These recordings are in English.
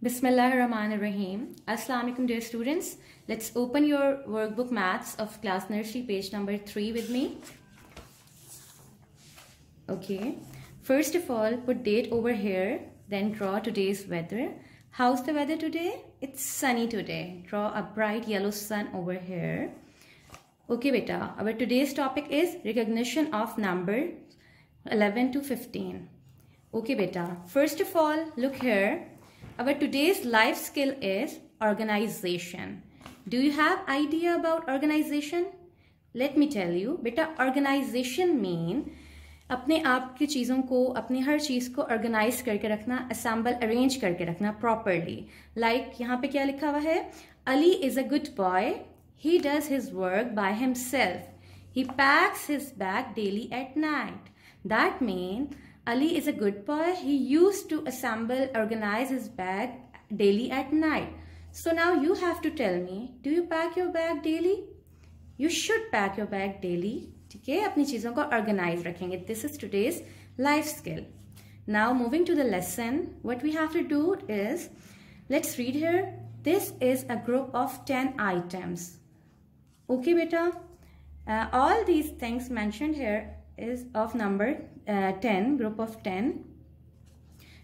Bismillah ar-Rahman ar-Rahim. Bismillahirrahmanirrahim. Assalamualaikum dear students. Let's open your workbook maths of class nursery page number 3 with me. Okay. First of all, put date over here, then draw today's weather. How's the weather today? It's sunny today. Draw a bright yellow sun over here. Okay beta, our today's topic is recognition of number 11 to 15. Okay beta, first of all, look here Our today's life skill is organization. Do you have idea about organization? Let me tell you. बेटा organization mean अपने आप की चीज़ों को अपनी हर चीज़ को organise करके रखना असम्बल अरेंज करके रखना प्रॉपरली लाइक like, यहाँ पे क्या लिखा हुआ है Ali is a good boy he does his work by himself he packs his bag daily at night that mean Ali is a good boy. He used to assemble, organize his bag daily at night. So now you have to tell me, do you pack your bag daily? You should pack your bag daily. Okay, apni cheezon ko organize rakhenge. This is today's life skill. Now moving to the lesson, what we have to do is, let's read here. This is a group of 10 items. Okay, beta? Uh, all these things mentioned here is of number uh, 10, group of 10.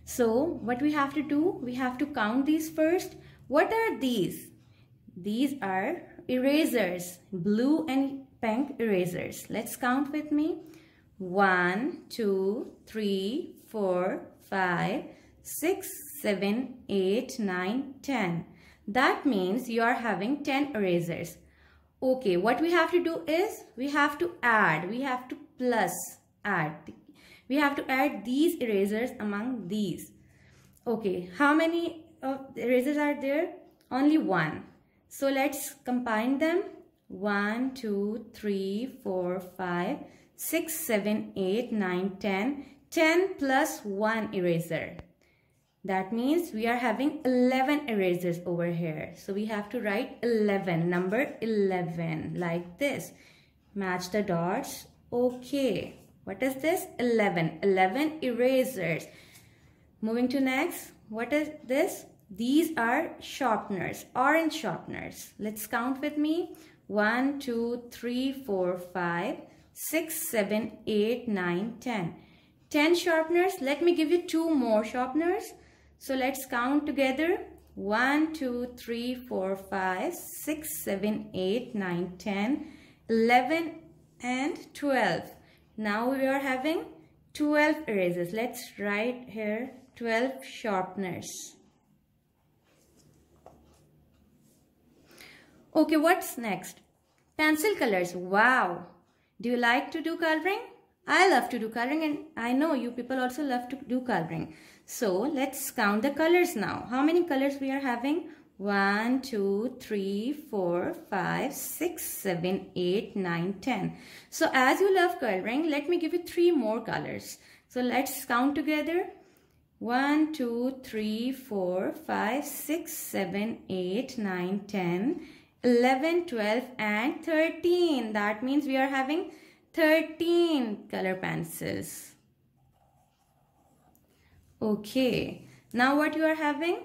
So what we have to do, we have to count these first. What are these? These are erasers, blue and pink erasers. Let's count with me. 1, 2, 3, 4, 5, 6, 7, 8, 9, 10. That means you are having 10 erasers. Okay, what we have to do is we have to add, we have to plus add we have to add these erasers among these okay how many of erasers are there only one so let's combine them 1 2 3 4 5 6 7 8 9 10 10 plus 1 eraser that means we are having 11 erasers over here so we have to write 11 number 11 like this match the dots Okay. What is this? 11. 11 erasers. Moving to next. What is this? These are sharpeners, orange sharpeners. Let's count with me. 1, 2, 3, 4, 5, 6, 7, 8, 9, 10. 10 sharpeners. Let me give you two more sharpeners. So let's count together. 1, 2, 3, 4, 5, 6, 7, 8, 9, 10, 11 and 12. Now we are having 12 erasers. Let's write here 12 sharpeners. Okay, what's next? Pencil colors. Wow! Do you like to do coloring? I love to do coloring and I know you people also love to do coloring. So let's count the colors now. How many colors we are having? 1, 2, 3, 4, 5, 6, 7, 8, 9, 10. So as you love coloring, let me give you three more colors. So let's count together. 1, 2, 3, 4, 5, 6, 7, 8, 9, 10, 11, 12 and 13. That means we are having 13 color pencils. Okay. Now what you are having?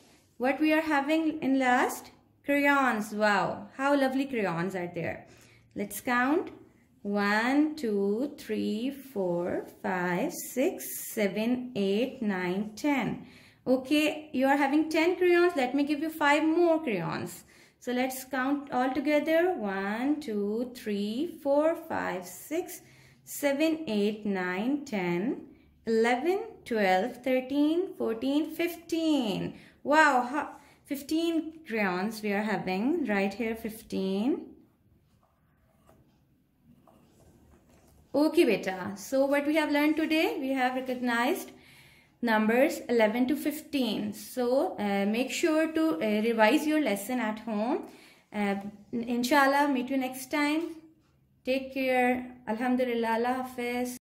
What we are having in last? Crayons. Wow, how lovely crayons are there. Let's count. one, two, three, four, five, six, seven, eight, nine, ten. Okay, you are having 10 crayons. Let me give you 5 more crayons. So let's count all together. one, two, three, four, five, six, seven, eight, nine, ten. 11, 12, 13, 14, 15. Wow, 15 crayons we are having right here 15. Okay, beta. So what we have learned today, we have recognized numbers 11 to 15. So uh, make sure to uh, revise your lesson at home. Uh, inshallah, meet you next time. Take care. Alhamdulillah. Allah Hafiz.